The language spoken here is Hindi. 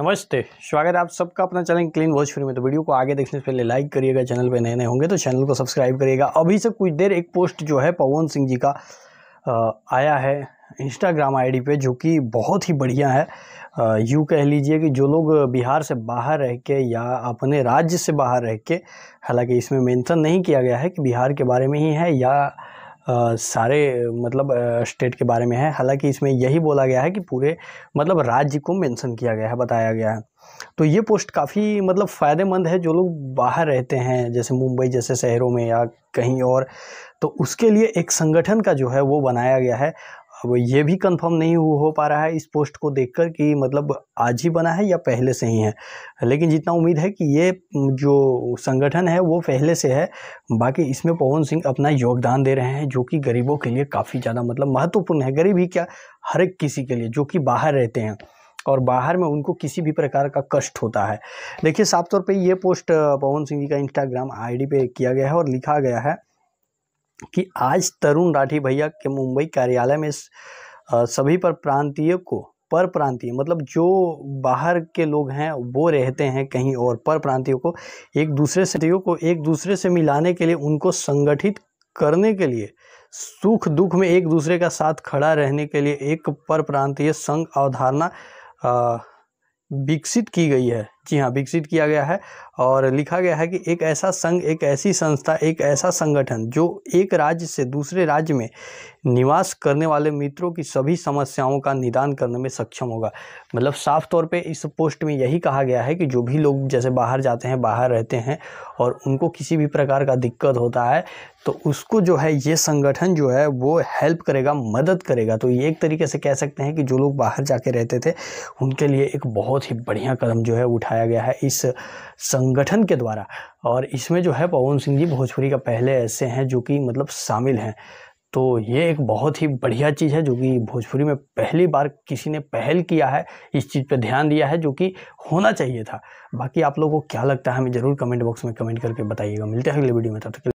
नमस्ते स्वागत है आप सबका अपना चैनल क्लीन वॉच फ्री में तो वीडियो को आगे देखने से पहले लाइक करिएगा चैनल पर नए नए होंगे तो चैनल को सब्सक्राइब करिएगा अभी से कुछ देर एक पोस्ट जो है पवन सिंह जी का आया है इंस्टाग्राम आईडी पे जो कि बहुत ही बढ़िया है यूँ कह लीजिए कि जो लोग बिहार से बाहर रह के या अपने राज्य से बाहर रह के हालांकि इसमें मैंसन नहीं किया गया है कि बिहार के बारे में ही है या सारे मतलब स्टेट के बारे में है हालांकि इसमें यही बोला गया है कि पूरे मतलब राज्य को मेंशन किया गया है बताया गया है तो ये पोस्ट काफ़ी मतलब फ़ायदेमंद है जो लोग बाहर रहते हैं जैसे मुंबई जैसे शहरों में या कहीं और तो उसके लिए एक संगठन का जो है वो बनाया गया है अब ये भी कंफर्म नहीं हो पा रहा है इस पोस्ट को देखकर कि मतलब आज ही बना है या पहले से ही है लेकिन जितना उम्मीद है कि ये जो संगठन है वो पहले से है बाकी इसमें पवन सिंह अपना योगदान दे रहे हैं जो कि गरीबों के लिए काफ़ी ज़्यादा मतलब महत्वपूर्ण है गरीब ही क्या हर एक किसी के लिए जो कि बाहर रहते हैं और बाहर में उनको किसी भी प्रकार का कष्ट होता है देखिए साफ तौर पर ये पोस्ट पवन सिंह जी का इंस्टाग्राम आई पे किया गया है और लिखा गया है कि आज तरुण राठी भैया के मुंबई कार्यालय में सभी पर प्रांतीय को पर प्रांतीय मतलब जो बाहर के लोग हैं वो रहते हैं कहीं और पर प्रांतियों को एक दूसरे से को एक दूसरे से मिलाने के लिए उनको संगठित करने के लिए सुख दुख में एक दूसरे का साथ खड़ा रहने के लिए एक पर प्रांतीय संघ अवधारणा विकसित की गई है जी हाँ विकसित किया गया है और लिखा गया है कि एक ऐसा संघ एक ऐसी संस्था एक ऐसा संगठन जो एक राज्य से दूसरे राज्य में निवास करने वाले मित्रों की सभी समस्याओं का निदान करने में सक्षम होगा मतलब साफ तौर पे इस पोस्ट में यही कहा गया है कि जो भी लोग जैसे बाहर जाते हैं बाहर रहते हैं और उनको किसी भी प्रकार का दिक्कत होता है तो उसको जो है ये संगठन जो है वो हेल्प करेगा मदद करेगा तो ये एक तरीके से कह सकते हैं कि जो लोग बाहर जाके रहते थे उनके लिए एक बहुत ही बढ़िया कदम जो है उठा उठाया गया है इस संगठन के द्वारा और इसमें जो है पवन सिंह जी भोजपुरी का पहले ऐसे हैं जो कि मतलब शामिल हैं तो ये एक बहुत ही बढ़िया चीज़ है जो कि भोजपुरी में पहली बार किसी ने पहल किया है इस चीज़ पर ध्यान दिया है जो कि होना चाहिए था बाकी आप लोगों को क्या लगता है हमें ज़रूर कमेंट बॉक्स में कमेंट करके बताइएगा मिलते हैं अगले वीडियो में तब तक